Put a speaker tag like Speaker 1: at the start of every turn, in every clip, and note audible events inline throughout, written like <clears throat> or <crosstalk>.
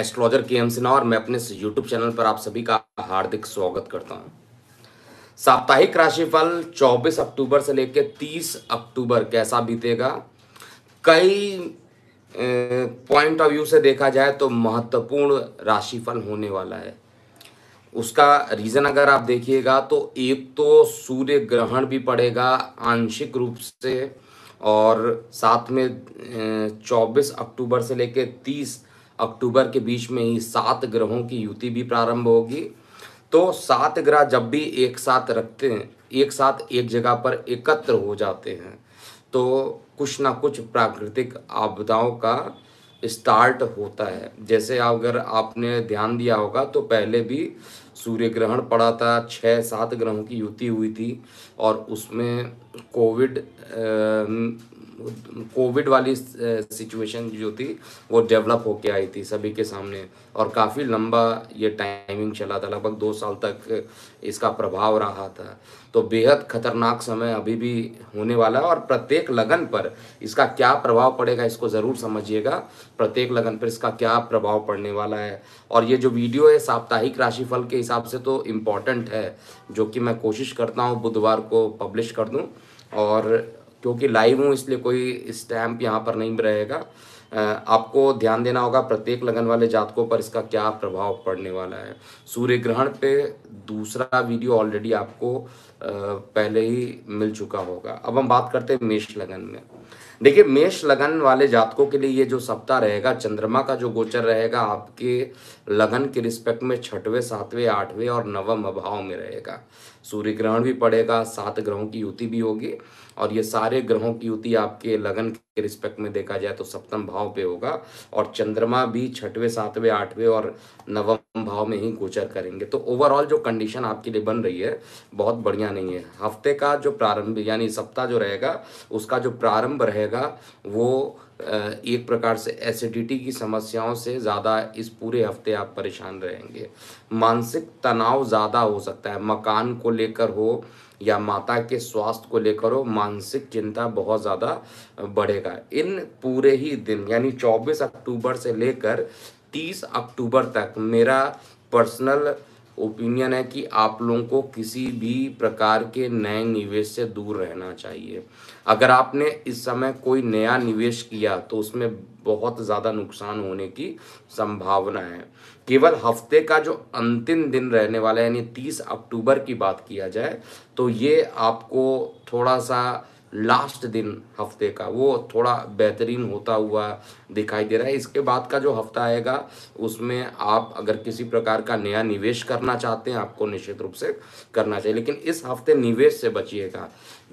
Speaker 1: Astrologer के M Sinha और मैं अपने यूट्यूब चैनल पर आप सभी का हार्दिक स्वागत करता हूं साप्ताहिक राशिफल 24 अक्टूबर से लेकर 30 अक्टूबर कैसा बीतेगा कई पॉइंट ऑफ व्यू से देखा जाए तो महत्वपूर्ण राशिफल होने वाला है उसका रीज़न अगर आप देखिएगा तो एक तो सूर्य ग्रहण भी पड़ेगा आंशिक रूप से और साथ में 24 अक्टूबर से लेकर तीस अक्टूबर के बीच में ही सात ग्रहों की युति भी प्रारंभ होगी तो सात ग्रह जब भी एक साथ रखते हैं एक साथ एक जगह पर एकत्र हो जाते हैं तो कुछ ना कुछ प्राकृतिक आपदाओं का स्टार्ट होता है जैसे अगर आपने ध्यान दिया होगा तो पहले भी सूर्य ग्रहण पड़ा था छः सात ग्रहों की युति हुई थी और उसमें कोविड कोविड वाली सिचुएशन जो थी वो डेवलप होके आई थी सभी के सामने और काफ़ी लंबा ये टाइमिंग चला था लगभग दो साल तक इसका प्रभाव रहा था तो बेहद खतरनाक समय अभी भी होने वाला है और प्रत्येक लगन पर इसका क्या प्रभाव पड़ेगा इसको ज़रूर समझिएगा प्रत्येक लगन पर इसका क्या प्रभाव पड़ने वाला है और ये जो वीडियो है साप्ताहिक राशिफल के हिसाब से तो इम्पॉर्टेंट है जो कि मैं कोशिश करता हूँ बुधवार को पब्लिश कर दूँ और क्योंकि लाइव हूँ इसलिए कोई स्टैम्प यहाँ पर नहीं रहेगा आपको ध्यान देना होगा प्रत्येक लगन वाले जातकों पर इसका क्या प्रभाव पड़ने वाला है सूर्य ग्रहण पे दूसरा वीडियो ऑलरेडी आपको पहले ही मिल चुका होगा अब हम बात करते हैं मेष लगन में देखिए मेष लगन वाले जातकों के लिए ये जो सप्ताह रहेगा चंद्रमा का जो गोचर रहेगा आपके लगन के रिस्पेक्ट में छठवें सातवें आठवें और नवम अभाव में रहेगा सूर्य ग्रहण भी पड़ेगा सात ग्रहों की युति भी होगी और ये सारे ग्रहों की युति आपके लगन के रिस्पेक्ट में देखा जाए तो सप्तम भाव पे होगा और चंद्रमा भी छठवें सातवें आठवें और नवम भाव में ही गोचर करेंगे तो ओवरऑल जो कंडीशन आपके लिए बन रही है बहुत बढ़िया नहीं है हफ्ते का जो प्रारंभ यानी सप्ताह जो रहेगा उसका जो प्रारंभ रहेगा वो एक प्रकार से एसिडिटी की समस्याओं से ज़्यादा इस पूरे हफ्ते आप परेशान रहेंगे मानसिक तनाव ज़्यादा हो सकता है मकान को लेकर हो या माता के स्वास्थ्य को लेकर हो मानसिक चिंता बहुत ज़्यादा बढ़ेगा इन पूरे ही दिन यानी 24 अक्टूबर से लेकर 30 अक्टूबर तक मेरा पर्सनल ओपिनियन है कि आप लोगों को किसी भी प्रकार के नए निवेश से दूर रहना चाहिए अगर आपने इस समय कोई नया निवेश किया तो उसमें बहुत ज़्यादा नुकसान होने की संभावना है केवल हफ्ते का जो अंतिम दिन रहने वाला है यानी तीस अक्टूबर की बात किया जाए तो ये आपको थोड़ा सा लास्ट दिन हफ्ते का वो थोड़ा बेहतरीन होता हुआ दिखाई दे रहा है इसके बाद का जो हफ्ता आएगा उसमें आप अगर किसी प्रकार का नया निवेश करना चाहते हैं आपको निश्चित रूप से करना चाहिए लेकिन इस हफ्ते निवेश से बचिएगा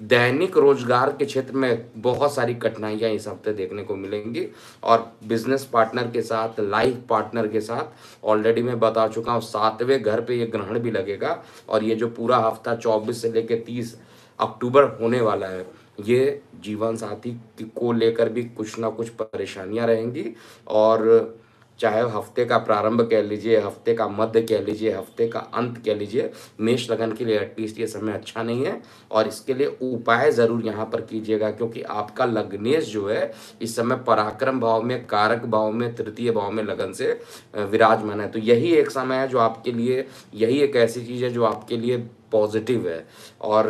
Speaker 1: दैनिक रोजगार के क्षेत्र में बहुत सारी कठिनाइयाँ इस हफ्ते देखने को मिलेंगी और बिजनेस पार्टनर के साथ लाइफ पार्टनर के साथ ऑलरेडी मैं बता चुका हूँ सातवें घर पर यह ग्रहण भी लगेगा और ये जो पूरा हफ्ता चौबीस से लेकर तीस अक्टूबर होने वाला है ये जीवन साथी को लेकर भी कुछ ना कुछ परेशानियां रहेंगी और चाहे हफ्ते का प्रारंभ कह लीजिए हफ्ते का मध्य कह लीजिए हफ्ते का अंत कह लीजिए मेष लगन के लिए एटलीस्ट ये समय अच्छा नहीं है और इसके लिए उपाय ज़रूर यहाँ पर कीजिएगा क्योंकि आपका लग्नेश जो है इस समय पराक्रम भाव में कारक भाव में तृतीय भाव में लगन से विराजमान है तो यही एक समय है जो आपके लिए यही एक ऐसी चीज़ है जो आपके लिए पॉजिटिव है और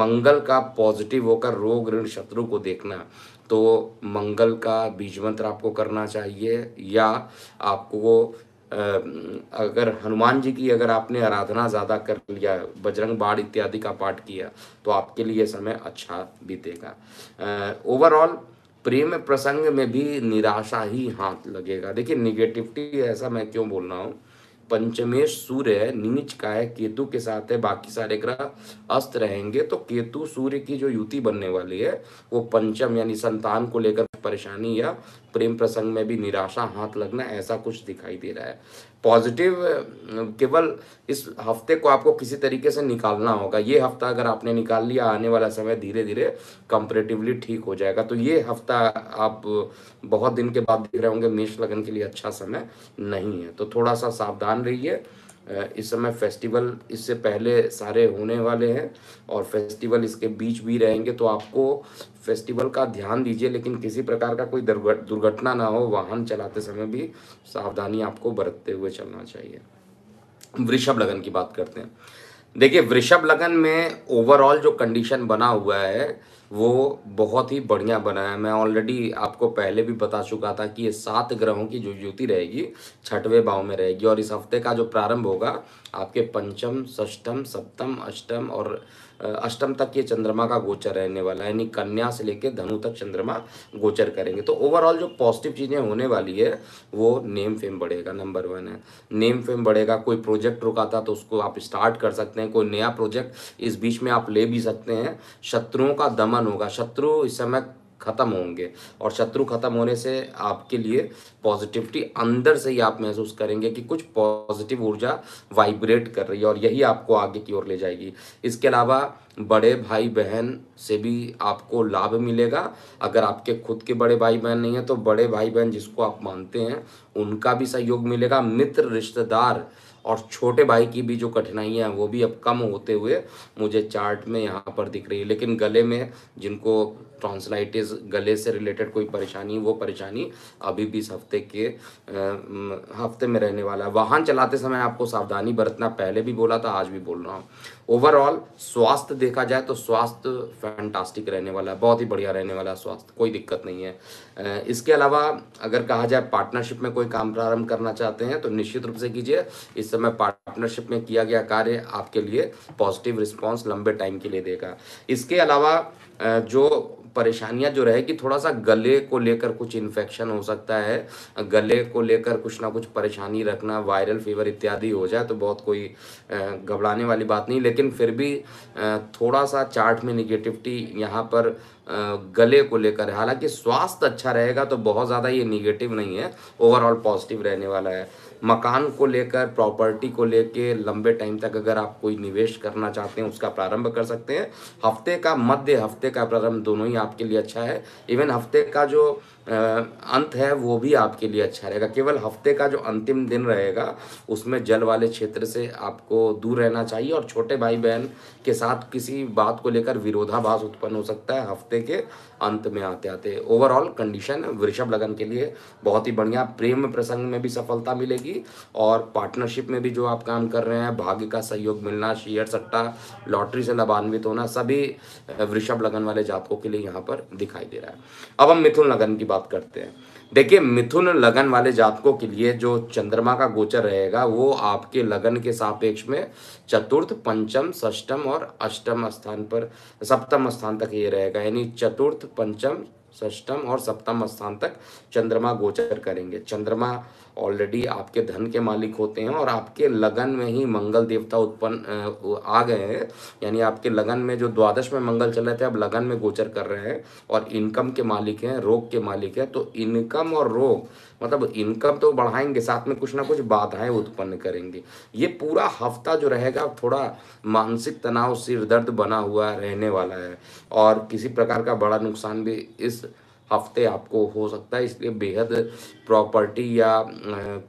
Speaker 1: मंगल का पॉजिटिव होकर रोग ऋण शत्रु को देखना तो मंगल का बीज मंत्र आपको करना चाहिए या आपको वो अगर हनुमान जी की अगर आपने आराधना ज़्यादा कर लिया बजरंग बाढ़ इत्यादि का पाठ किया तो आपके लिए समय अच्छा बीतेगा ओवरऑल प्रेम प्रसंग में भी निराशा ही हाथ लगेगा देखिए निगेटिविटी ऐसा मैं क्यों बोल रहा हूँ पंचमेश सूर्य है नीच का है केतु के साथ है बाकी सारे ग्रह अस्त रहेंगे तो केतु सूर्य की जो युति बनने वाली है वो पंचम यानी संतान को लेकर परेशानी या प्रेम प्रसंग में भी निराशा हाथ लगना ऐसा कुछ दिखाई दे रहा है पॉजिटिव केवल इस हफ्ते को आपको किसी तरीके से निकालना होगा ये हफ्ता अगर आपने निकाल लिया आने वाला समय धीरे धीरे कंपेरेटिवली ठीक हो जाएगा तो ये हफ्ता आप बहुत दिन के बाद देख रहे होंगे मेष लगन के लिए अच्छा समय नहीं है तो थोड़ा सा सावधान रहिए इस समय फेस्टिवल इससे पहले सारे होने वाले हैं और फेस्टिवल इसके बीच भी रहेंगे तो आपको फेस्टिवल का ध्यान दीजिए लेकिन किसी प्रकार का कोई दुर्घटना ना हो वाहन चलाते समय भी सावधानी आपको बरतते हुए चलना चाहिए वृषभ लगन की बात करते हैं देखिए वृषभ लगन में ओवरऑल जो कंडीशन बना हुआ है वो बहुत ही बढ़िया बना है मैं ऑलरेडी आपको पहले भी बता चुका था कि ये सात ग्रहों की जो युति रहेगी छठवें भाव में रहेगी और इस हफ्ते का जो प्रारंभ होगा आपके पंचम षष्टम सप्तम अष्टम और अष्टम तक ये चंद्रमा का गोचर रहने वाला है यानी कन्या से लेकर धनु तक चंद्रमा गोचर करेंगे तो ओवरऑल जो पॉजिटिव चीज़ें होने वाली है वो नेम फेम बढ़ेगा नंबर वन है नेम फेम बढ़ेगा कोई प्रोजेक्ट रुका था तो उसको आप स्टार्ट कर सकते हैं कोई नया प्रोजेक्ट इस बीच में आप ले भी सकते हैं शत्रुओं का दमन होगा शत्रु इस समय ख़त्म होंगे और शत्रु ख़त्म होने से आपके लिए पॉजिटिविटी अंदर से ही आप महसूस करेंगे कि कुछ पॉजिटिव ऊर्जा वाइब्रेट कर रही है और यही आपको आगे की ओर ले जाएगी इसके अलावा बड़े भाई बहन से भी आपको लाभ मिलेगा अगर आपके खुद के बड़े भाई बहन नहीं है तो बड़े भाई बहन जिसको आप मानते हैं उनका भी सहयोग मिलेगा मित्र रिश्तेदार और छोटे भाई की भी जो कठिनाइयाँ हैं वो भी अब कम होते हुए मुझे चार्ट में यहाँ पर दिख रही है लेकिन गले में जिनको ट्रांसलाइटिस गले से रिलेटेड कोई परेशानी वो परेशानी अभी भी इस हफ्ते के हफ्ते में रहने वाला है वाहन चलाते समय आपको सावधानी बरतना पहले भी बोला था आज भी बोल रहा हूँ ओवरऑल स्वास्थ्य देखा जाए तो स्वास्थ्य फैंटास्टिक रहने वाला है बहुत ही बढ़िया रहने वाला है स्वास्थ्य कोई दिक्कत नहीं है इसके अलावा अगर कहा जाए पार्टनरशिप में कोई काम प्रारंभ करना चाहते हैं तो निश्चित रूप से कीजिए इस समय पार्टनरशिप में किया गया कार्य आपके लिए पॉजिटिव रिस्पॉन्स लंबे टाइम के लिए देगा इसके अलावा जो परेशानियां जो रहेगी थोड़ा सा गले को लेकर कुछ इन्फेक्शन हो सकता है गले को लेकर कुछ ना कुछ परेशानी रखना वायरल फीवर इत्यादि हो जाए तो बहुत कोई घबराने वाली बात नहीं लेकिन फिर भी थोड़ा सा चार्ट में निगेटिविटी यहाँ पर गले को लेकर हालांकि स्वास्थ्य अच्छा रहेगा तो बहुत ज़्यादा ये निगेटिव नहीं है ओवरऑल पॉजिटिव रहने वाला है मकान को लेकर प्रॉपर्टी को लेकर लंबे टाइम तक अगर आप कोई निवेश करना चाहते हैं उसका प्रारंभ कर सकते हैं हफ्ते का मध्य हफ्ते का प्रारंभ दोनों ही आपके लिए अच्छा है इवन हफ्ते का जो अंत है वो भी आपके लिए अच्छा रहेगा केवल हफ्ते का जो अंतिम दिन रहेगा उसमें जल वाले क्षेत्र से आपको दूर रहना चाहिए और छोटे भाई बहन के साथ किसी बात को लेकर विरोधाभास उत्पन्न हो सकता है हफ्ते के अंत में आते आते ओवरऑल कंडीशन वृषभ लगन के लिए बहुत ही बढ़िया प्रेम प्रसंग में भी सफलता मिलेगी और पार्टनरशिप में भी जो आप काम कर रहे हैं भाग्य का सहयोग मिलना शेयर सट्टा लॉटरी से लाभान्वित होना सभी वृषभ लगन वाले जातकों के लिए यहाँ पर दिखाई दे रहा है अब हम मिथुन लगन की बात बात करते हैं देखिए मिथुन लगन वाले जातकों के लिए जो चंद्रमा का गोचर रहेगा वो आपके लगन के सापेक्ष में चतुर्थ पंचम षष्टम और अष्टम स्थान पर सप्तम स्थान तक ये रहेगा यानी चतुर्थ पंचम सष्टम और सप्तम स्थान तक चंद्रमा गोचर करेंगे चंद्रमा ऑलरेडी आपके धन के मालिक होते हैं और आपके लगन में ही मंगल देवता उत्पन्न आ गए हैं यानी आपके लगन में जो द्वादश में मंगल चल रहे थे अब लगन में गोचर कर रहे हैं और इनकम के मालिक हैं रोग के मालिक हैं तो इनकम और रोग मतलब इनकम तो बढ़ाएंगे साथ में कुछ ना कुछ बाधाएं उत्पन्न करेंगे ये पूरा हफ्ता जो रहेगा थोड़ा मानसिक तनाव सिर दर्द बना हुआ रहने वाला है और किसी प्रकार का बड़ा नुकसान भी इस हफ्ते आपको हो सकता है इसलिए बेहद प्रॉपर्टी या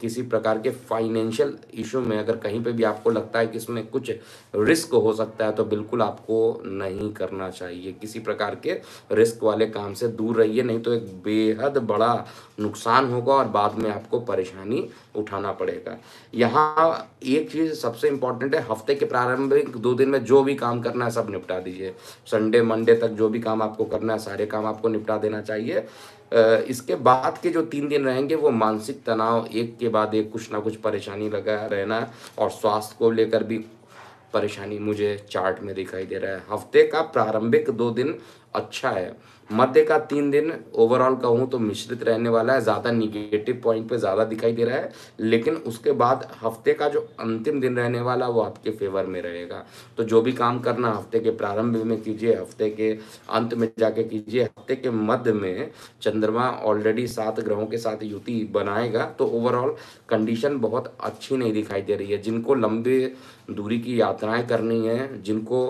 Speaker 1: किसी प्रकार के फाइनेंशियल इशू में अगर कहीं पे भी आपको लगता है कि इसमें कुछ रिस्क हो सकता है तो बिल्कुल आपको नहीं करना चाहिए किसी प्रकार के रिस्क वाले काम से दूर रहिए नहीं तो एक बेहद बड़ा नुकसान होगा और बाद में आपको परेशानी उठाना पड़ेगा यहाँ एक चीज़ सबसे इम्पॉर्टेंट है हफ्ते के प्रारंभिक दो दिन में जो भी काम करना है सब निपटा दीजिए संडे मंडे तक जो भी काम आपको करना है सारे काम आपको निपटा देना चाहिए इसके बाद के जो तीन दिन रहेंगे वो मानसिक तनाव एक के बाद एक कुछ ना कुछ परेशानी लगा रहना और स्वास्थ्य को लेकर भी परेशानी मुझे चार्ट में दिखाई दे रहा है हफ्ते का प्रारंभिक दो दिन अच्छा है मध्य का तीन दिन ओवरऑल कहूँ तो मिश्रित रहने वाला है ज़्यादा निगेटिव पॉइंट पे ज़्यादा दिखाई दे रहा है लेकिन उसके बाद हफ्ते का जो अंतिम दिन रहने वाला वो आपके फेवर में रहेगा तो जो भी काम करना हफ्ते के प्रारंभ में कीजिए हफ्ते के अंत में जाके कीजिए हफ्ते के मध्य में चंद्रमा ऑलरेडी सात ग्रहों के साथ युति बनाएगा तो ओवरऑल कंडीशन बहुत अच्छी नहीं दिखाई दे रही है जिनको लंबे दूरी की यात्राएं करनी हैं जिनको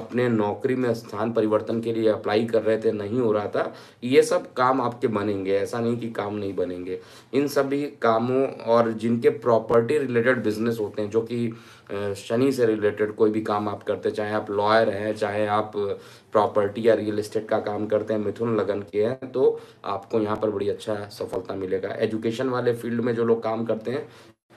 Speaker 1: अपने नौकरी में स्थान परिवर्तन के लिए अप्लाई कर रहे थे नहीं हो रहा था ये सब काम आपके बनेंगे ऐसा नहीं कि काम नहीं बनेंगे इन सभी कामों और जिनके प्रॉपर्टी रिलेटेड बिजनेस होते हैं जो कि शनि से रिलेटेड कोई भी काम आप करते चाहे आप लॉयर हैं चाहे आप प्रॉपर्टी या रियल इस्टेट का काम करते हैं मिथुन लगन के हैं तो आपको यहाँ पर बड़ी अच्छा सफलता मिलेगा एजुकेशन वाले फील्ड में जो लोग काम करते हैं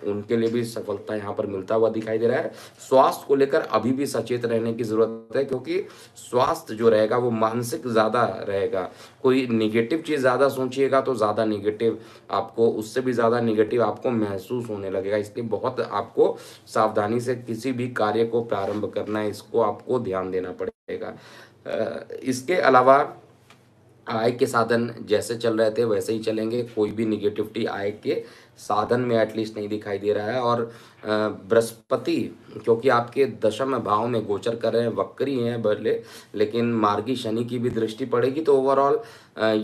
Speaker 1: उनके लिए भी सफलता यहाँ पर मिलता हुआ दिखाई दे रहा है स्वास्थ्य को लेकर अभी भी सचेत रहने की जरूरत है क्योंकि स्वास्थ्य जो रहेगा वो मानसिक ज़्यादा रहेगा कोई निगेटिव चीज़ ज़्यादा सोचिएगा तो ज़्यादा निगेटिव आपको उससे भी ज़्यादा निगेटिव आपको महसूस होने लगेगा इसलिए बहुत आपको सावधानी से किसी भी कार्य को प्रारंभ करना है इसको आपको ध्यान देना पड़ेगा इसके अलावा आय के साधन जैसे चल रहे थे वैसे ही चलेंगे कोई भी निगेटिविटी आय के साधन में एटलीस्ट नहीं दिखाई दे रहा है और बृहस्पति क्योंकि आपके दशम भाव में गोचर कर रहे हैं वक्री हैं भले लेकिन मार्गी शनि की भी दृष्टि पड़ेगी तो ओवरऑल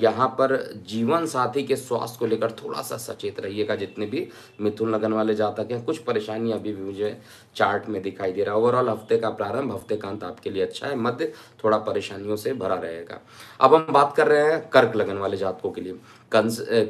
Speaker 1: यहाँ पर जीवन साथी के स्वास्थ्य को लेकर थोड़ा सा सचेत रहिएगा जितने भी मिथुन लगन वाले जातक हैं कुछ परेशानी अभी भी मुझे चार्ट में दिखाई दे रहा है ओवरऑल हफ्ते का प्रारंभ हफ्ते का अंत आपके लिए अच्छा है मध्य थोड़ा परेशानियों से भरा रहेगा अब हम बात कर रहे हैं कर्क लगन वाले जातकों के लिए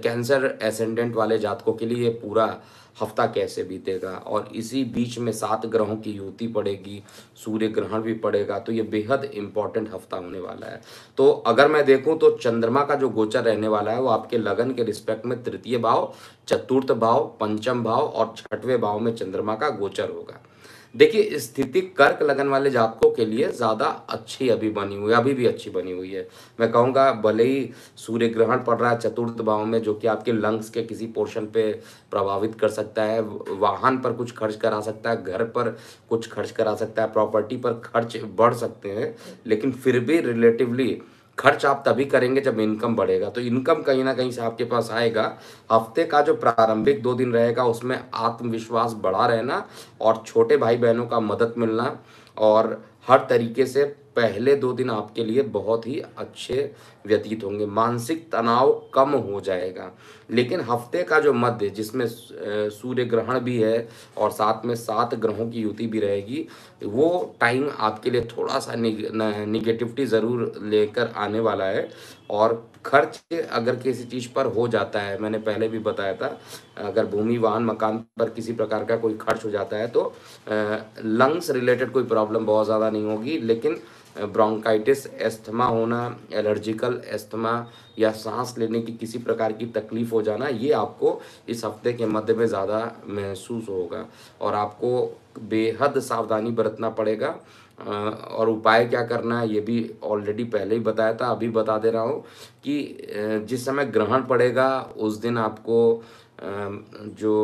Speaker 1: कैंसर एसेंडेंट वाले जातकों के लिए पूरा हफ्ता कैसे बीतेगा और और इसी बीच में सात ग्रहों की युति पड़ेगी सूर्य ग्रहण भी पड़ेगा तो ये बेहद इंपॉर्टेंट हफ्ता होने वाला है तो अगर मैं देखूं तो चंद्रमा का जो गोचर रहने वाला है वो आपके लगन के रिस्पेक्ट में तृतीय भाव चतुर्थ भाव पंचम भाव और छठवें भाव में चंद्रमा का गोचर होगा देखिए स्थिति कर्क लगन वाले जातकों के लिए ज़्यादा अच्छी अभी बनी हुई है अभी भी अच्छी बनी हुई है मैं कहूँगा भले ही सूर्य ग्रहण पड़ रहा है चतुर्थ भाव में जो कि आपके लंग्स के किसी पोर्शन पे प्रभावित कर सकता है वाहन पर कुछ खर्च करा सकता है घर पर कुछ खर्च करा सकता है प्रॉपर्टी पर खर्च बढ़ सकते हैं लेकिन फिर भी रिलेटिवली खर्च आप तभी करेंगे जब इनकम बढ़ेगा तो इनकम कहीं ना कहीं से आपके पास आएगा हफ्ते का जो प्रारंभिक दो दिन रहेगा उसमें आत्मविश्वास बढ़ा रहना और छोटे भाई बहनों का मदद मिलना और हर तरीके से पहले दो दिन आपके लिए बहुत ही अच्छे व्यतीत होंगे मानसिक तनाव कम हो जाएगा लेकिन हफ्ते का जो मध्य जिसमें सूर्य ग्रहण भी है और साथ में सात ग्रहों की युति भी रहेगी वो टाइम आपके लिए थोड़ा सा निगेटिविटी ज़रूर लेकर आने वाला है और खर्च अगर किसी चीज़ पर हो जाता है मैंने पहले भी बताया था अगर भूमि वाहन मकान पर किसी प्रकार का कोई खर्च हो जाता है तो लंग्स रिलेटेड कोई प्रॉब्लम बहुत ज़्यादा नहीं होगी लेकिन ब्रोंकाइटिस एस्थमा होना एलर्जिकल एस्थमा या सांस लेने की किसी प्रकार की तकलीफ़ हो जाना ये आपको इस हफ्ते के मध्य में ज़्यादा महसूस होगा और आपको बेहद सावधानी बरतना पड़ेगा और उपाय क्या करना है ये भी ऑलरेडी पहले ही बताया था अभी बता दे रहा हूँ कि जिस समय ग्रहण पड़ेगा उस दिन आपको जो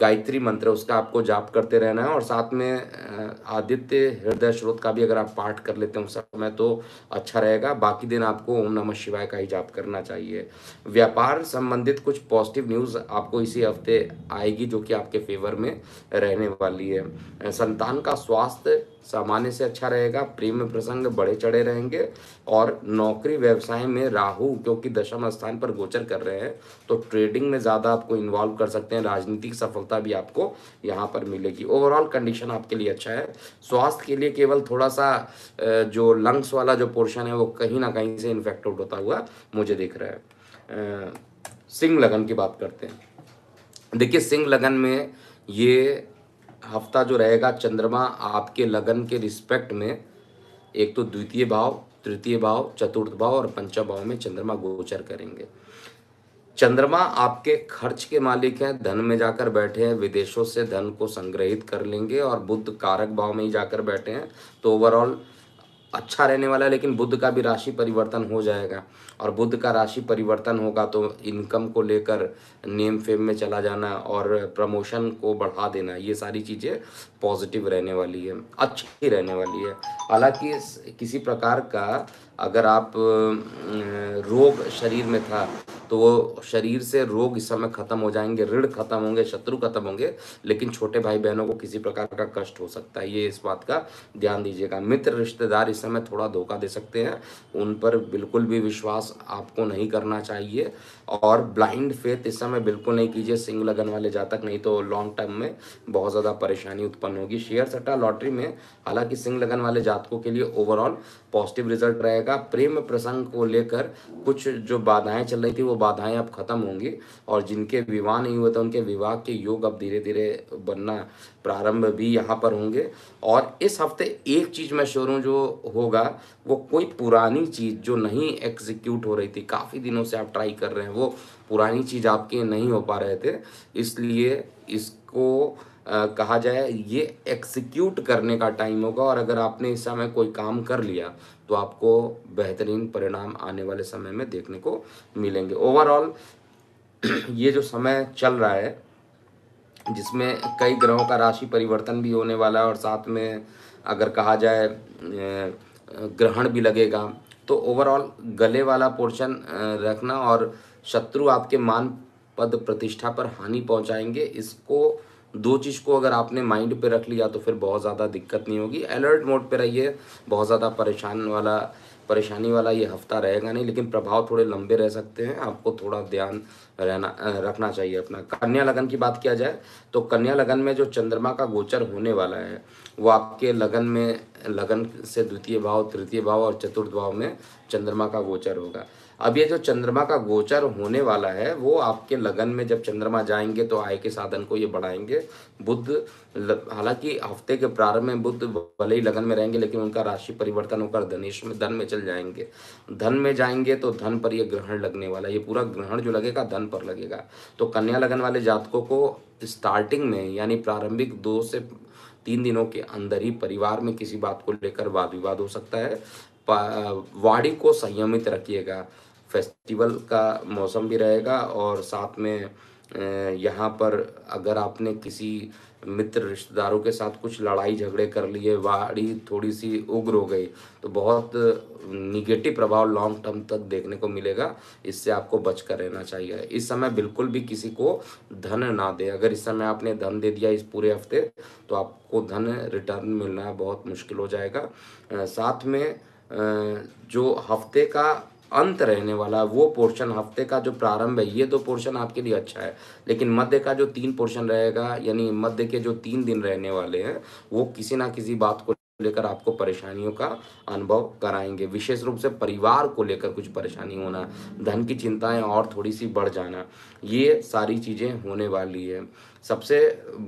Speaker 1: गायत्री मंत्र उसका आपको जाप करते रहना है और साथ में आदित्य हृदय स्रोत का भी अगर आप पाठ कर लेते हैं उस समय तो अच्छा रहेगा बाकी दिन आपको ओम नमः शिवाय का ही जाप करना चाहिए व्यापार संबंधित कुछ पॉजिटिव न्यूज़ आपको इसी हफ्ते आएगी जो कि आपके फेवर में रहने वाली है संतान का स्वास्थ्य सामान्य से अच्छा रहेगा प्रेम प्रसंग बढ़े चढ़े रहेंगे और नौकरी व्यवसाय में राहु क्योंकि दशम स्थान पर गोचर कर रहे हैं तो ट्रेडिंग में ज़्यादा आपको इन्वॉल्व कर सकते हैं राजनीतिक सफलता भी आपको यहाँ पर मिलेगी ओवरऑल कंडीशन आपके लिए अच्छा है स्वास्थ्य के लिए केवल थोड़ा सा जो लंग्स वाला जो पोर्शन है वो कहीं ना कहीं से इन्फेक्टेड होता हुआ मुझे दिख रहा है सिंह लगन की बात करते हैं देखिए सिंह लगन में ये हफ्ता जो रहेगा चंद्रमा आपके लगन के रिस्पेक्ट में एक तो द्वितीय भाव तृतीय भाव चतुर्थ भाव और पंचम भाव में चंद्रमा गोचर करेंगे चंद्रमा आपके खर्च के मालिक हैं धन में जाकर बैठे हैं विदेशों से धन को संग्रहित कर लेंगे और बुद्ध कारक भाव में ही जाकर बैठे हैं तो ओवरऑल अच्छा रहने वाला है लेकिन बुद्ध का भी राशि परिवर्तन हो जाएगा और बुद्ध का राशि परिवर्तन होगा तो इनकम को लेकर नेम फेम में चला जाना और प्रमोशन को बढ़ा देना ये सारी चीज़ें पॉजिटिव रहने वाली है अच्छी रहने वाली है हालांकि किसी प्रकार का अगर आप रोग शरीर में था तो वो शरीर से रोग इस समय खत्म हो जाएंगे ऋण खत्म होंगे शत्रु खत्म होंगे लेकिन छोटे भाई बहनों को किसी प्रकार का कष्ट हो सकता है ये इस बात का ध्यान दीजिएगा मित्र रिश्तेदार इस समय थोड़ा धोखा दे सकते हैं उन पर बिल्कुल भी विश्वास आपको नहीं करना चाहिए और ब्लाइंड फेथ इस समय बिल्कुल नहीं कीजिए सिंह लगन वाले जातक नहीं तो लॉन्ग टर्म में बहुत ज़्यादा परेशानी उत्पन्न होगी शेयर सट्टा लॉटरी में हालांकि सिंह लगन वाले जातकों के लिए ओवरऑल पॉजिटिव रिजल्ट रहेगा प्रेम प्रसंग को लेकर कुछ जो बाधाएं चल रही थी वो बाधाएं अब खत्म होंगी और जिनके विवाह नहीं हुए थे उनके विवाह के योग अब धीरे धीरे बनना प्रारंभ भी यहाँ पर होंगे और इस हफ्ते एक चीज़ मैं श्योर हूँ जो होगा वो कोई पुरानी चीज़ जो नहीं एग्जीक्यूट हो रही थी काफ़ी दिनों से आप ट्राई कर रहे हैं वो पुरानी चीज़ आपके नहीं हो पा रहे थे इसलिए इसको आ, कहा जाए ये एग्जीक्यूट करने का टाइम होगा और अगर आपने इस समय कोई काम कर लिया तो आपको बेहतरीन परिणाम आने वाले समय में देखने को मिलेंगे ओवरऑल <clears throat> ये जो समय चल रहा है जिसमें कई ग्रहों का राशि परिवर्तन भी होने वाला है और साथ में अगर कहा जाए ग्रहण भी लगेगा तो ओवरऑल गले वाला पोर्शन रखना और शत्रु आपके मान पद प्रतिष्ठा पर हानि पहुंचाएंगे इसको दो चीज़ को अगर आपने माइंड पे रख लिया तो फिर बहुत ज़्यादा दिक्कत नहीं होगी अलर्ट मोड पे रहिए बहुत ज़्यादा परेशान वाला परेशानी वाला ये हफ्ता रहेगा नहीं लेकिन प्रभाव थोड़े लंबे रह सकते हैं आपको थोड़ा ध्यान रहना रखना चाहिए अपना कन्या लगन की बात किया जाए तो कन्या लगन में जो चंद्रमा का गोचर होने वाला है वो आपके लगन में लगन से द्वितीय भाव तृतीय भाव और चतुर्थ भाव में चंद्रमा का गोचर होगा अब ये जो चंद्रमा का गोचर होने वाला है वो आपके लगन में जब चंद्रमा जाएंगे तो आय के साधन को ये बढ़ाएंगे बुद्ध हालांकि हफ्ते के प्रारंभ में बुद्ध भले ही लगन में रहेंगे लेकिन उनका राशि परिवर्तन होकर धनेश में धन में चल जाएंगे धन में जाएंगे तो धन पर ये ग्रहण लगने वाला ये पूरा ग्रहण जो लगेगा धन पर लगेगा तो कन्या लगन वाले जातकों को स्टार्टिंग में यानी प्रारंभिक दो से तीन दिनों के अंदर ही परिवार में किसी बात को लेकर वाद विवाद हो सकता है वाणी को संयमित रखिएगा फेस्टिवल का मौसम भी रहेगा और साथ में यहाँ पर अगर आपने किसी मित्र रिश्तेदारों के साथ कुछ लड़ाई झगड़े कर लिए वाड़ी थोड़ी सी उग्र हो गई तो बहुत निगेटिव प्रभाव लॉन्ग टर्म तक देखने को मिलेगा इससे आपको बच कर रहना चाहिए इस समय बिल्कुल भी किसी को धन ना दे अगर इस समय आपने धन दे दिया इस पूरे हफ्ते तो आपको धन रिटर्न मिलना बहुत मुश्किल हो जाएगा साथ में जो हफ्ते का अंत रहने वाला वो पोर्शन हफ्ते का जो प्रारंभ है ये दो पोर्शन आपके लिए अच्छा है लेकिन मध्य का जो तीन पोर्शन रहेगा यानी मध्य के जो तीन दिन रहने वाले हैं वो किसी ना किसी बात को लेकर आपको परेशानियों का अनुभव कराएंगे विशेष रूप से परिवार को लेकर कुछ परेशानी होना धन की चिंताएं और थोड़ी सी बढ़ जाना ये सारी चीज़ें होने वाली है सबसे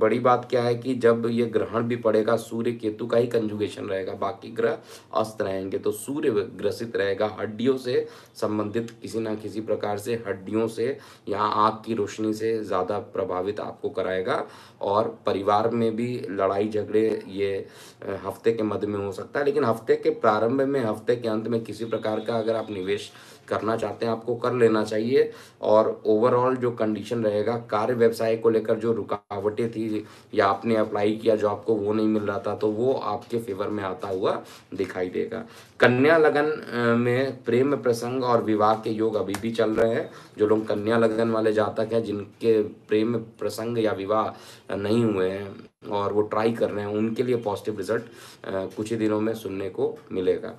Speaker 1: बड़ी बात क्या है कि जब ये ग्रहण भी पड़ेगा सूर्य केतु का ही कंजुगेशन रहेगा बाकी ग्रह अस्त रहेंगे तो सूर्य ग्रसित रहेगा हड्डियों से संबंधित किसी ना किसी प्रकार से हड्डियों से यहाँ आँख की रोशनी से ज़्यादा प्रभावित आपको कराएगा और परिवार में भी लड़ाई झगड़े ये हफ्ते के मध्य में हो सकता है लेकिन हफ्ते के प्रारंभ में हफ्ते के अंत में किसी प्रकार का अगर आप निवेश करना चाहते हैं आपको कर लेना चाहिए और ओवरऑल जो कंडीशन रहेगा कार्य व्यवसाय को लेकर जो रुकावटें थी या आपने अप्लाई किया जो आपको वो नहीं मिल रहा था तो वो आपके फेवर में आता हुआ दिखाई देगा कन्या लगन में प्रेम प्रसंग और विवाह के योग अभी भी चल रहे हैं जो लोग कन्या लगन वाले जातक हैं जिनके प्रेम प्रसंग या विवाह नहीं हुए हैं हम्म। और वो ट्राई कर रहे हैं उनके लिए पॉजिटिव रिजल्ट कुछ ही दिनों में सुनने को मिलेगा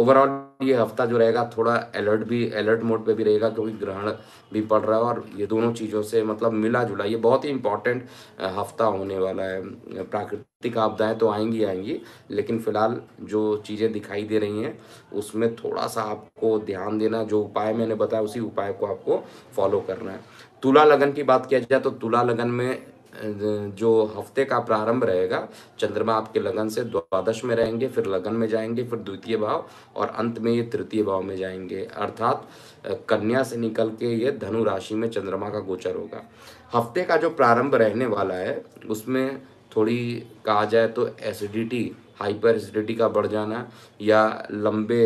Speaker 1: ओवरऑल ये हफ्ता जो रहेगा थोड़ा अलर्ट भी अलर्ट मोड पे भी रहेगा क्योंकि ग्रहण भी पड़ रहा है और ये दोनों चीज़ों से मतलब मिला जुला ये बहुत ही इंपॉर्टेंट हफ्ता होने वाला है प्राकृतिक आपदाएं तो आएंगी आएंगी लेकिन फिलहाल जो चीज़ें दिखाई दे रही हैं उसमें थोड़ा सा आपको ध्यान देना जो उपाय मैंने बताया उसी उपाय को आपको फॉलो करना है तुला लगन की बात किया जाए तो तुला लगन में Uh, जो हफ्ते का प्रारंभ रहेगा चंद्रमा आपके लगन से द्वादश में रहेंगे फिर लगन में जाएंगे फिर द्वितीय भाव और अंत में ये तृतीय भाव में जाएंगे अर्थात कन्या से निकल के ये धनु राशि में चंद्रमा का गोचर होगा हफ्ते का जो प्रारंभ रहने वाला है उसमें थोड़ी कहा जाए तो एसिडिटी हाइपर एसिडिटी का बढ़ जाना या लंबे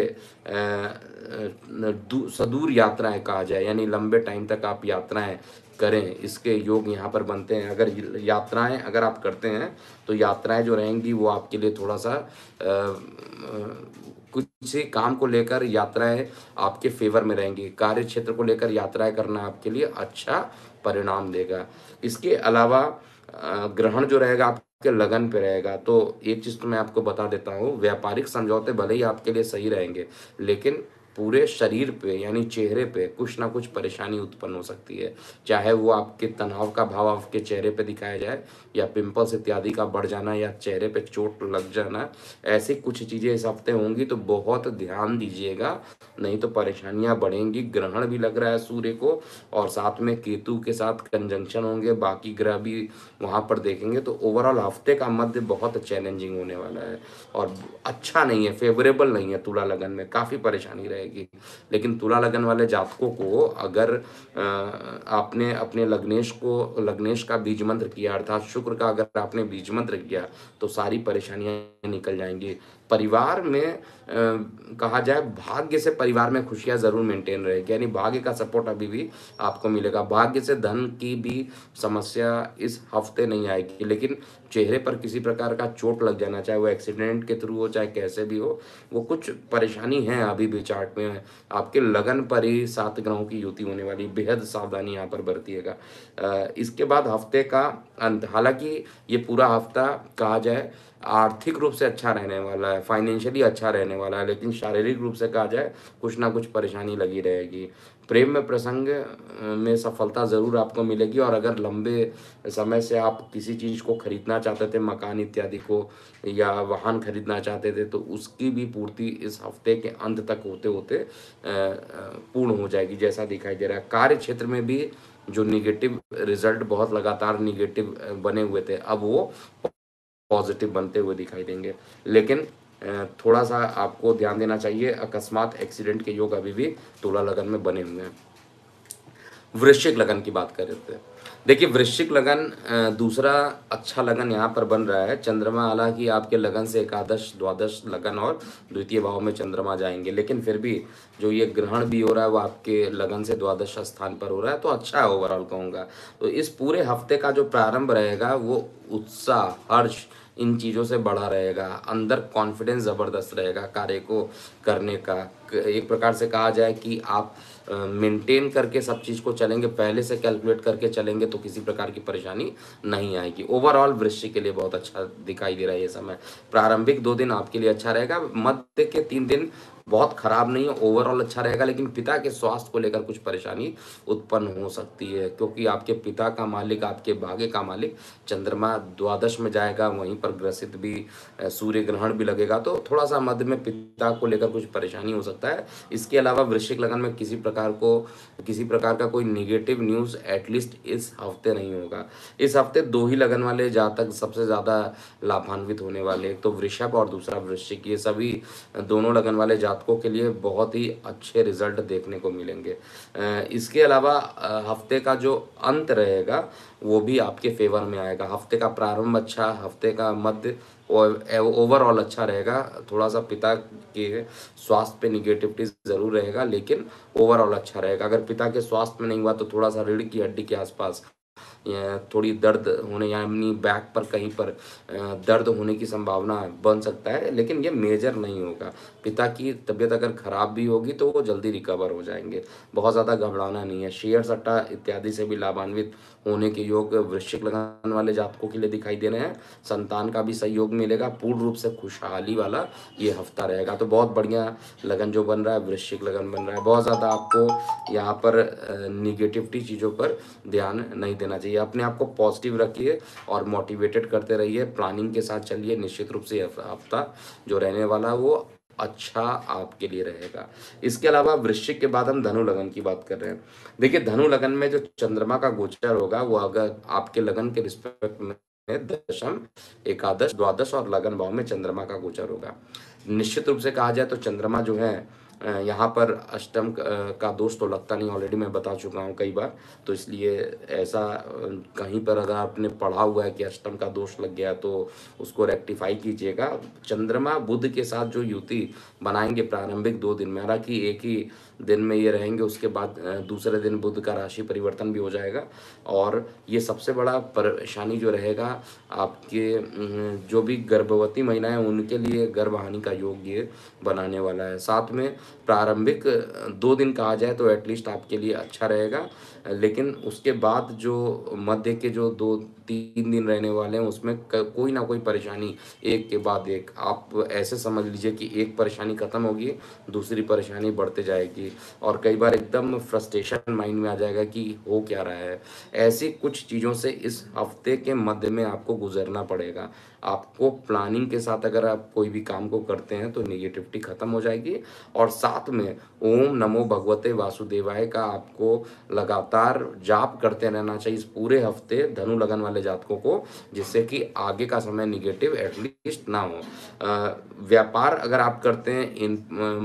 Speaker 1: सदूर यात्राएं कहा जाए यानी लंबे टाइम तक आप यात्राएं करें इसके योग यहाँ पर बनते हैं अगर यात्राएं अगर आप करते हैं तो यात्राएं जो रहेंगी वो आपके लिए थोड़ा सा आ, आ, काम को लेकर यात्राएं आपके फेवर में रहेंगी कार्य क्षेत्र को लेकर यात्राएं करना आपके लिए अच्छा परिणाम देगा इसके अलावा ग्रहण जो रहेगा आपके लगन पे रहेगा तो एक चीज़ तो मैं आपको बता देता हूँ व्यापारिक समझौते भले ही आपके लिए सही रहेंगे लेकिन पूरे शरीर पे यानी चेहरे पे कुछ ना कुछ परेशानी उत्पन्न हो सकती है चाहे वो आपके तनाव का भाव आपके चेहरे पे दिखाया जाए या पिंपल्स इत्यादि का बढ़ जाना या चेहरे पे चोट लग जाना ऐसी कुछ चीज़ें इस हफ्ते होंगी तो बहुत ध्यान दीजिएगा नहीं तो परेशानियां बढ़ेंगी ग्रहण भी लग रहा है सूर्य को और साथ में केतु के साथ कंजंक्शन होंगे बाकी ग्रह भी वहाँ पर देखेंगे तो ओवरऑल हफ्ते का मध्य बहुत चैलेंजिंग होने वाला है और अच्छा नहीं है फेवरेबल नहीं है तुला लगन में काफ़ी परेशानी रहे रहेगी लेकिन तुला लगन वाले जातकों को अगर आपने अपने लग्नेश को लग्नेश का बीज मंत्र किया अर्थात शुक्र का अगर आपने बीज मंत्र किया तो सारी परेशानियां निकल जाएंगी परिवार में आ, कहा जाए भाग्य से परिवार में खुशियाँ ज़रूर मेंटेन रहेगी यानी भाग्य का सपोर्ट अभी भी आपको मिलेगा भाग्य से धन की भी समस्या इस हफ्ते नहीं आएगी लेकिन चेहरे पर किसी प्रकार का चोट लग जाना चाहे वो एक्सीडेंट के थ्रू हो चाहे कैसे भी हो वो कुछ परेशानी है अभी भी चार्ट में आपके लगन पर ही सात ग्रहों की युति होने वाली बेहद सावधानी यहाँ पर है इसके बाद हफ्ते का अंत हालांकि ये पूरा हफ्ता कहा जाए आर्थिक रूप से अच्छा रहने वाला है फाइनेंशियली अच्छा रहने वाला है लेकिन शारीरिक रूप से कहा जाए कुछ ना कुछ परेशानी लगी रहेगी प्रेम में प्रसंग में सफलता ज़रूर आपको मिलेगी और अगर लंबे समय से आप किसी चीज़ को खरीदना चाहते थे मकान इत्यादि को या वाहन खरीदना चाहते थे तो उसकी भी पूर्ति इस हफ्ते के अंत तक होते होते पूर्ण हो जाएगी जैसा दिखाई दे रहा है कार्य क्षेत्र में भी जो निगेटिव रिजल्ट बहुत लगातार निगेटिव बने हुए थे अब वो पॉजिटिव बनते हुए दिखाई देंगे लेकिन थोड़ा सा आपको ध्यान देना चाहिए अकस्मात एक्सीडेंट के योग अभी भी तुला लगन में बने हुए हैं वृश्चिक लगन की बात करते हैं देखिए वृश्चिक लगन दूसरा अच्छा लगन यहाँ पर बन रहा है चंद्रमा हालांकि आपके लगन से एकादश द्वादश लगन और द्वितीय भाव में चंद्रमा जाएंगे लेकिन फिर भी जो ये ग्रहण भी हो रहा है वो आपके लगन से द्वादश स्थान पर हो रहा है तो अच्छा है ओवरऑल कहूँगा तो इस पूरे हफ्ते का जो प्रारंभ रहेगा वो उत्साह हर्ष इन चीज़ों से बढ़ा रहेगा अंदर कॉन्फिडेंस ज़बरदस्त रहेगा कार्य को करने का एक प्रकार से कहा जाए कि आप मेंटेन करके सब चीज़ को चलेंगे पहले से कैलकुलेट करके चलेंगे तो किसी प्रकार की परेशानी नहीं आएगी ओवरऑल वृश्चिक के लिए बहुत अच्छा दिखाई दे रहा है ये समय प्रारंभिक दो दिन आपके लिए अच्छा रहेगा मध्य के तीन दिन बहुत खराब नहीं है ओवरऑल अच्छा रहेगा लेकिन पिता के स्वास्थ्य को लेकर कुछ परेशानी उत्पन्न हो सकती है क्योंकि आपके पिता का मालिक आपके भाग्य का मालिक चंद्रमा द्वादश में जाएगा वहीं पर ग्रसित भी सूर्य ग्रहण भी लगेगा तो थोड़ा सा मध्य में पिता को लेकर कुछ परेशानी हो सकता है इसके अलावा वृश्चिक लगन में किसी प्रकार को किसी प्रकार का कोई निगेटिव न्यूज़ एटलीस्ट इस हफ्ते नहीं होगा इस हफ्ते दो ही लगन वाले जातक सबसे ज़्यादा लाभान्वित होने वाले एक तो वृषभ और दूसरा वृश्चिक ये सभी दोनों लगन वाले जातक जातकों के लिए बहुत ही अच्छे रिजल्ट देखने को मिलेंगे इसके अलावा हफ्ते का जो अंत रहेगा वो भी आपके फेवर में आएगा हफ्ते का प्रारंभ अच्छा हफ्ते का मध्य ओवरऑल अच्छा रहेगा थोड़ा सा पिता के स्वास्थ्य पे निगेटिविटी ज़रूर रहेगा लेकिन ओवरऑल अच्छा रहेगा अगर पिता के स्वास्थ्य में नहीं हुआ तो थोड़ा सा रीढ़ की हड्डी के आसपास थोड़ी दर्द होने यानी बैक पर कहीं पर दर्द होने की संभावना बन सकता है लेकिन ये मेजर नहीं होगा पिता की तबीयत अगर ख़राब भी होगी तो वो जल्दी रिकवर हो जाएंगे बहुत ज़्यादा घबराना नहीं है शेयर सट्टा इत्यादि से भी लाभान्वित होने के योग वृश्चिक लगन वाले जातकों के लिए दिखाई दे रहे हैं संतान का भी सहयोग मिलेगा पूर्ण रूप से खुशहाली वाला ये हफ्ता रहेगा तो बहुत बढ़िया लगन जो बन रहा है वृश्चिक लगन बन रहा है बहुत ज़्यादा आपको यहाँ पर निगेटिविटी चीज़ों पर ध्यान नहीं देना चाहिए अपने आप को पॉजिटिव रखिए और मोटिवेटेड करते रहिए प्लानिंग के साथ चलिए निश्चित रूप से हफ्ता जो रहने वाला है वो अच्छा आपके लिए रहेगा इसके अलावा वृश्चिक के बाद हम धनु लगन की बात कर रहे हैं देखिए धनु लगन में जो चंद्रमा का गोचर होगा वो अगर आपके लगन के रिस्पेक्ट में दशम एकादश द्वादश और लगन भाव में चंद्रमा का गोचर होगा निश्चित रूप से कहा जाए तो चंद्रमा जो है यहाँ पर अष्टम का दोष तो लगता नहीं ऑलरेडी मैं बता चुका हूँ कई बार तो इसलिए ऐसा कहीं पर अगर आपने पढ़ा हुआ है कि अष्टम का दोष लग गया तो उसको रेक्टिफाई कीजिएगा चंद्रमा बुद्ध के साथ जो युति बनाएंगे प्रारंभिक दो दिन में हालांकि एक ही दिन में ये रहेंगे उसके बाद दूसरे दिन बुध का राशि परिवर्तन भी हो जाएगा और ये सबसे बड़ा परेशानी जो रहेगा आपके जो भी गर्भवती महिलाएं उनके लिए गर्भ हानि का योग ये बनाने वाला है साथ में प्रारंभिक दो दिन कहा जाए तो एटलीस्ट आपके लिए अच्छा रहेगा लेकिन उसके बाद जो मध्य के जो दो तीन दिन रहने वाले हैं उसमें कोई ना कोई परेशानी एक के बाद एक आप ऐसे समझ लीजिए कि एक परेशानी ख़त्म होगी दूसरी परेशानी बढ़ते जाएगी और कई बार एकदम फ्रस्ट्रेशन माइंड में आ जाएगा कि हो क्या रहा है ऐसी कुछ चीज़ों से इस हफ्ते के मध्य में आपको गुजरना पड़ेगा आपको प्लानिंग के साथ अगर आप कोई भी काम को करते हैं तो निगेटिविटी खत्म हो जाएगी और साथ में ओम नमो भगवते वासुदेवाय का आपको लगातार जाप करते रहना चाहिए इस पूरे हफ्ते धनु लगन वाले जातकों को जिससे कि आगे का समय निगेटिव एटलीस्ट ना हो व्यापार अगर आप करते हैं इन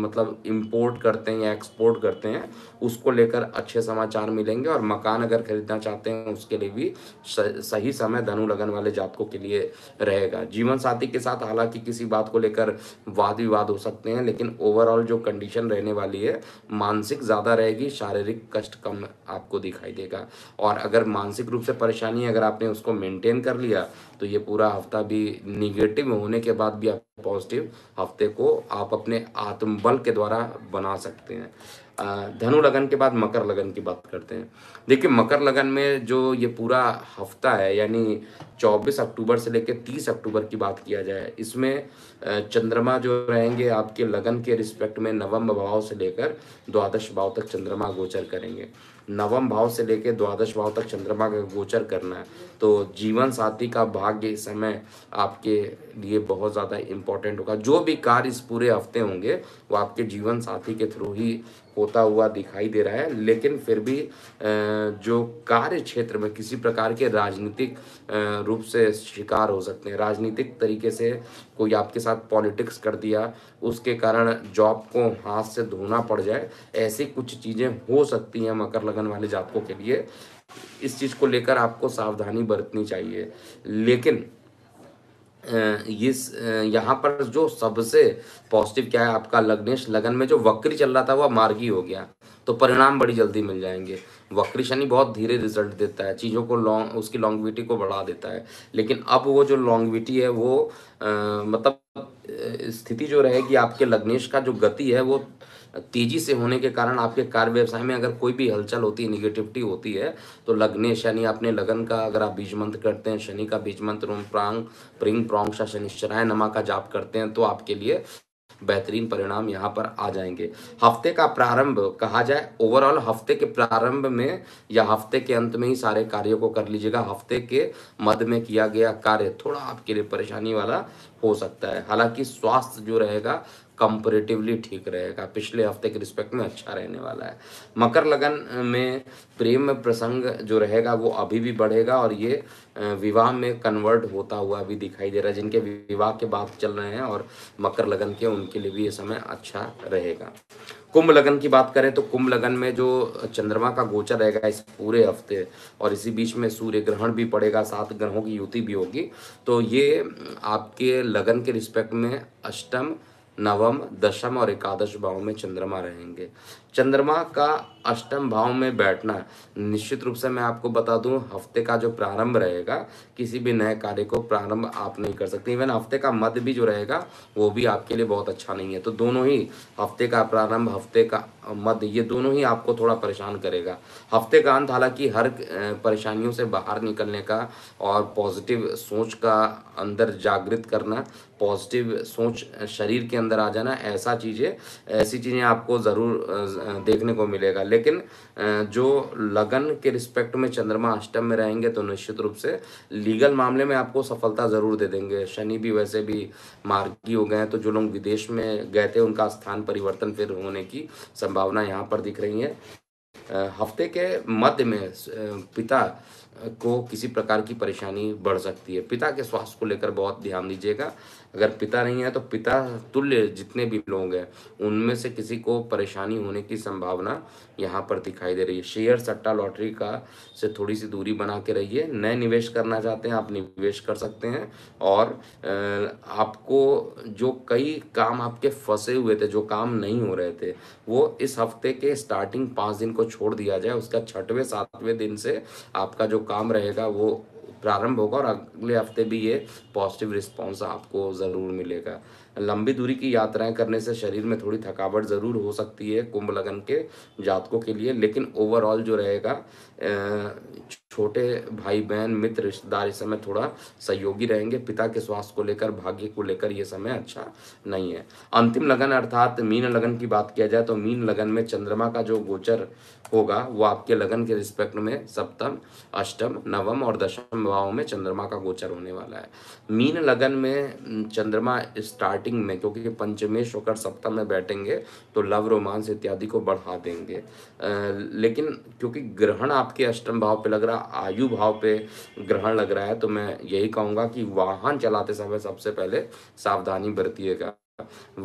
Speaker 1: मतलब इम्पोर्ट करते हैं या एक्सपोर्ट करते हैं उसको लेकर अच्छे समाचार मिलेंगे और मकान अगर खरीदना चाहते हैं उसके लिए भी सही समय धनु लगन वाले जातकों के लिए रहे रहेगा जीवन साथी के साथ हालांकि किसी बात को लेकर वाद विवाद हो सकते हैं लेकिन ओवरऑल जो कंडीशन रहने वाली है मानसिक ज़्यादा रहेगी शारीरिक कष्ट कम आपको दिखाई देगा और अगर मानसिक रूप से परेशानी अगर आपने उसको मेंटेन कर लिया तो ये पूरा हफ्ता भी निगेटिव होने के बाद भी आप पॉजिटिव हफ्ते को आप अपने आत्मबल के द्वारा बना सकते हैं धनु लगन के बाद मकर लगन की बात करते हैं देखिए मकर लगन में जो ये पूरा हफ्ता है यानी 24 अक्टूबर से लेकर 30 अक्टूबर की बात किया जाए इसमें चंद्रमा जो रहेंगे आपके लगन के रिस्पेक्ट में नवम भाव से लेकर द्वादश भाव तक चंद्रमा गोचर करेंगे नवम भाव से लेकर द्वादश भाव तक चंद्रमा का गोचर करना है तो जीवन साथी का भाग्य इस समय आपके लिए बहुत ज़्यादा इम्पोर्टेंट होगा जो भी कार्य इस पूरे हफ्ते होंगे वो आपके जीवन साथी के थ्रू ही होता हुआ दिखाई दे रहा है लेकिन फिर भी जो कार्य क्षेत्र में किसी प्रकार के राजनीतिक रूप से शिकार हो सकते हैं राजनीतिक तरीके से कोई आपके साथ पॉलिटिक्स कर दिया उसके कारण जॉब को हाथ से धोना पड़ जाए ऐसी कुछ चीज़ें हो सकती हैं मकर लगन वाले जातकों के लिए इस चीज़ को लेकर आपको सावधानी बरतनी चाहिए लेकिन ये यहाँ पर जो सबसे पॉजिटिव क्या है आपका लग्नेश लगन में जो वक्री चल रहा था वह मार्गी हो गया तो परिणाम बड़ी जल्दी मिल जाएंगे वक्री शनि बहुत धीरे रिजल्ट देता है चीज़ों को लॉन्ग उसकी लॉन्गविटी को बढ़ा देता है लेकिन अब वो जो लॉन्गविटी है वो आ, मतलब स्थिति जो रहेगी आपके लग्नेश का जो गति है वो तेजी से होने के कारण आपके कार्य व्यवसाय में अगर कोई भी हलचल होती है निगेटिविटी होती है तो लगने शनि अपने लगन का अगर आप बीज मंत्र करते हैं शनि का बीज मंत्र ओम प्रांग प्रिंग प्रोंग शनिश्चराय नमा का जाप करते हैं तो आपके लिए बेहतरीन परिणाम यहाँ पर आ जाएंगे हफ्ते का प्रारंभ कहा जाए ओवरऑल हफ्ते के प्रारंभ में या हफ्ते के अंत में ही सारे कार्यों को कर लीजिएगा हफ्ते के मध्य में किया गया कार्य थोड़ा आपके लिए परेशानी वाला हो सकता है हालांकि स्वास्थ्य जो रहेगा कंपेरेटिवली ठीक रहेगा पिछले हफ्ते के रिस्पेक्ट में अच्छा रहने वाला है मकर लगन में प्रेम प्रसंग जो रहेगा वो अभी भी बढ़ेगा और ये विवाह में कन्वर्ट होता हुआ भी दिखाई दे रहा है जिनके विवाह के बाद चल रहे हैं और मकर लगन के उनके लिए भी ये समय अच्छा रहेगा कुंभ लगन की बात करें तो कुंभ लगन में जो चंद्रमा का गोचर रहेगा इस पूरे हफ्ते और इसी बीच में सूर्य ग्रहण भी पड़ेगा सात ग्रहों की युति भी होगी तो ये आपके लगन के रिस्पेक्ट में अष्टम नवम दशम और एकादश भाव में चंद्रमा रहेंगे चंद्रमा का अष्टम भाव में बैठना निश्चित रूप से मैं आपको बता दूं हफ्ते का जो प्रारंभ रहेगा किसी भी नए कार्य को प्रारंभ आप नहीं कर सकते इवन हफ्ते का मध्य भी जो रहेगा वो भी आपके लिए बहुत अच्छा नहीं है तो दोनों ही हफ्ते का प्रारंभ हफ्ते का मध्य ये दोनों ही आपको थोड़ा परेशान करेगा हफ्ते का अंत हालांकि हर परेशानियों से बाहर निकलने का और पॉजिटिव सोच का अंदर जागृत करना पॉजिटिव सोच शरीर के अंदर आ जाना ऐसा चीज़ें ऐसी चीज़ें आपको ज़रूर देखने को मिलेगा लेकिन जो लगन के रिस्पेक्ट में चंद्रमा अष्टम में रहेंगे तो निश्चित रूप से लीगल मामले में आपको सफलता ज़रूर दे देंगे शनि भी वैसे भी मार्गी हो गए हैं तो जो लोग विदेश में गए थे उनका स्थान परिवर्तन फिर होने की संभावना यहाँ पर दिख रही है हफ्ते के मध्य में पिता को किसी प्रकार की परेशानी बढ़ सकती है पिता के स्वास्थ्य को लेकर बहुत ध्यान दीजिएगा अगर पिता नहीं है तो पिता तुल्य जितने भी लोग हैं उनमें से किसी को परेशानी होने की संभावना यहाँ पर दिखाई दे रही है शेयर सट्टा लॉटरी का से थोड़ी सी दूरी बना के रहिए नए निवेश करना चाहते हैं आप निवेश कर सकते हैं और आपको जो कई काम आपके फंसे हुए थे जो काम नहीं हो रहे थे वो इस हफ्ते के स्टार्टिंग पाँच दिन को छोड़ दिया जाए उसका छठवें सातवें दिन से आपका जो काम रहेगा वो प्रारंभ होगा और अगले हफ्ते भी ये पॉजिटिव रिस्पॉन्स आपको ज़रूर मिलेगा लंबी दूरी की यात्राएं करने से शरीर में थोड़ी थकावट ज़रूर हो सकती है कुंभ लगन के जातकों के लिए लेकिन ओवरऑल जो रहेगा छोटे भाई बहन मित्र रिश्तेदार इस समय थोड़ा सहयोगी रहेंगे पिता के स्वास्थ्य को लेकर भाग्य को लेकर यह समय अच्छा नहीं है अंतिम लगन अर्थात मीन लगन की बात किया जाए तो मीन लगन में चंद्रमा का जो गोचर होगा वो आपके लगन के रिस्पेक्ट में सप्तम अष्टम नवम और दशम भाव में चंद्रमा का गोचर होने वाला है मीन लगन में चंद्रमा स्टार्टिंग में क्योंकि पंचमेश होकर सप्तम में बैठेंगे तो लव रोमांस इत्यादि को बढ़ा देंगे लेकिन क्योंकि ग्रहण आपके अष्टम भाव पे लग रहा आयु भाव पे ग्रहण लग रहा है तो मैं यही कहूंगा कि वाहन चलाते समय सबसे पहले सावधानी बरतिएगा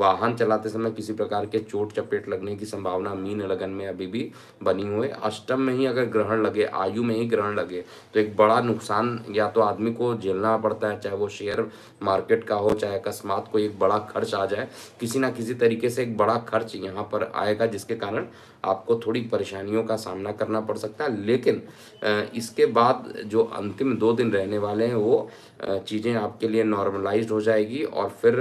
Speaker 1: वाहन चलाते समय किसी प्रकार के चोट चपेट लगने की संभावना मीन लगन में अभी भी बनी हुई अष्टम में ही अगर ग्रहण लगे आयु में ही ग्रहण लगे तो एक बड़ा नुकसान या तो आदमी को झेलना पड़ता है चाहे वो शेयर मार्केट का हो चाहे अकस्मात कोई एक बड़ा खर्च आ जाए किसी ना किसी तरीके से एक बड़ा खर्च यहाँ पर आएगा जिसके कारण आपको थोड़ी परेशानियों का सामना करना पड़ सकता है लेकिन इसके बाद जो अंतिम दो दिन रहने वाले हैं वो चीज़ें आपके लिए नॉर्मलाइज हो जाएगी और फिर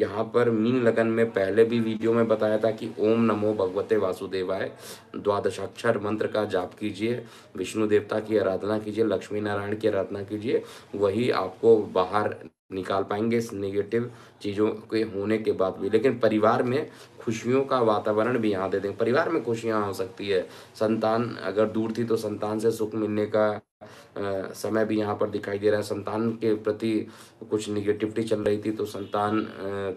Speaker 1: यहाँ पर मीन लगन में पहले भी वीडियो में बताया था कि ओम नमो भगवते वासुदेवाय द्वादशाक्षर मंत्र का जाप कीजिए विष्णु देवता की आराधना कीजिए लक्ष्मी नारायण की आराधना कीजिए वही आपको बाहर निकाल पाएंगे इस नेगेटिव चीज़ों के होने के बाद भी लेकिन परिवार में खुशियों का वातावरण भी यहाँ दे देंगे परिवार में खुशियाँ हो सकती है संतान अगर दूर थी तो संतान से सुख मिलने का समय भी यहाँ पर दिखाई दे रहा है संतान के प्रति कुछ निगेटिविटी चल रही थी तो संतान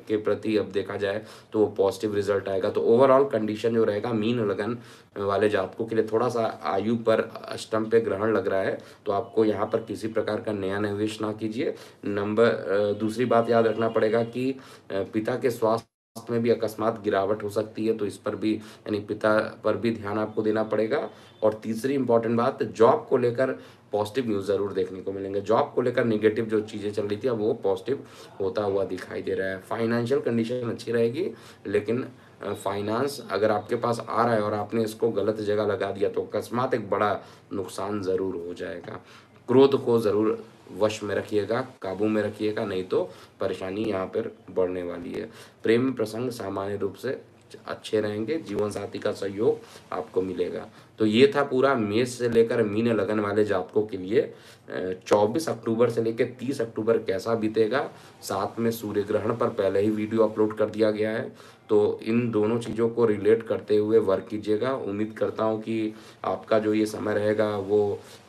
Speaker 1: के प्रति अब देखा जाए तो वो पॉजिटिव रिजल्ट आएगा तो ओवरऑल कंडीशन जो रहेगा मीन लगन वाले जातकों के लिए थोड़ा सा आयु पर अष्टम पे ग्रहण लग रहा है तो आपको यहाँ पर किसी प्रकार का नया निवेश ना कीजिए नंबर दूसरी बात याद रखना पड़ेगा कि पिता के स्वास्थ्य में भी अकस्मात गिरावट हो सकती है तो इस पर भी यानी पिता पर भी ध्यान आपको देना पड़ेगा और तीसरी इंपॉर्टेंट बात जॉब को लेकर पॉजिटिव न्यूज़ ज़रूर देखने को मिलेंगे जॉब को लेकर निगेटिव जो चीज़ें चल रही थी अब वो पॉजिटिव होता हुआ दिखाई दे रहा है फाइनेंशियल कंडीशन अच्छी रहेगी लेकिन फाइनेंस अगर आपके पास आ रहा है और आपने इसको गलत जगह लगा दिया तो अकस्मात एक बड़ा नुकसान ज़रूर हो जाएगा क्रोध को ज़रूर वश में रखिएगा काबू में रखिएगा नहीं तो परेशानी यहाँ पर बढ़ने वाली है प्रेम प्रसंग सामान्य रूप से अच्छे रहेंगे जीवन साथी का सहयोग आपको मिलेगा तो ये था पूरा मेष से लेकर मीन लगन वाले जातकों के लिए 24 अक्टूबर से लेकर 30 अक्टूबर कैसा बीतेगा साथ में सूर्य ग्रहण पर पहले ही वीडियो अपलोड कर दिया गया है तो इन दोनों चीज़ों को रिलेट करते हुए वर्क कीजिएगा उम्मीद करता हूँ कि आपका जो ये समय रहेगा वो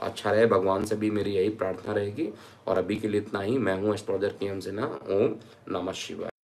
Speaker 1: अच्छा रहे भगवान से भी मेरी यही प्रार्थना रहेगी और अभी के लिए इतना ही मैं हूँ एस्ट्रोलॉजर के एम सिन्हा ओम नमः शिवाय